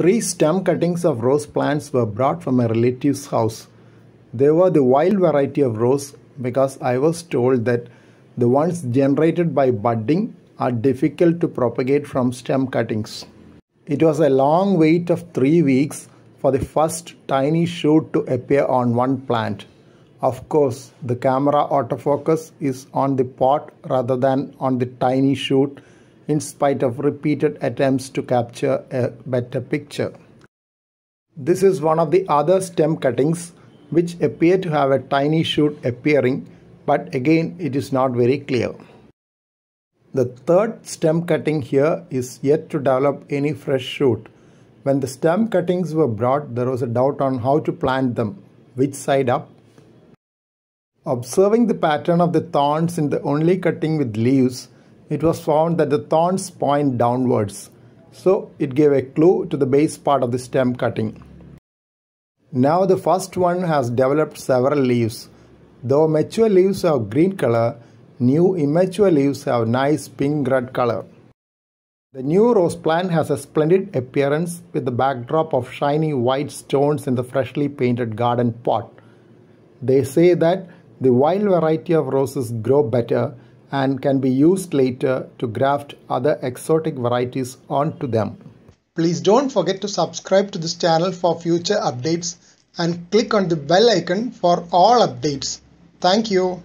Three stem cuttings of rose plants were brought from a relative's house. They were the wild variety of rose because I was told that the ones generated by budding are difficult to propagate from stem cuttings. It was a long wait of three weeks for the first tiny shoot to appear on one plant. Of course, the camera autofocus is on the pot rather than on the tiny shoot in spite of repeated attempts to capture a better picture. This is one of the other stem cuttings which appear to have a tiny shoot appearing but again it is not very clear. The third stem cutting here is yet to develop any fresh shoot. When the stem cuttings were brought, there was a doubt on how to plant them, which side up. Observing the pattern of the thorns in the only cutting with leaves, it was found that the thorns point downwards. So it gave a clue to the base part of the stem cutting. Now the first one has developed several leaves. Though mature leaves have green color, new immature leaves have nice pink red color. The new rose plant has a splendid appearance with the backdrop of shiny white stones in the freshly painted garden pot. They say that the wild variety of roses grow better and can be used later to graft other exotic varieties onto them. Please don't forget to subscribe to this channel for future updates and click on the bell icon for all updates. Thank you.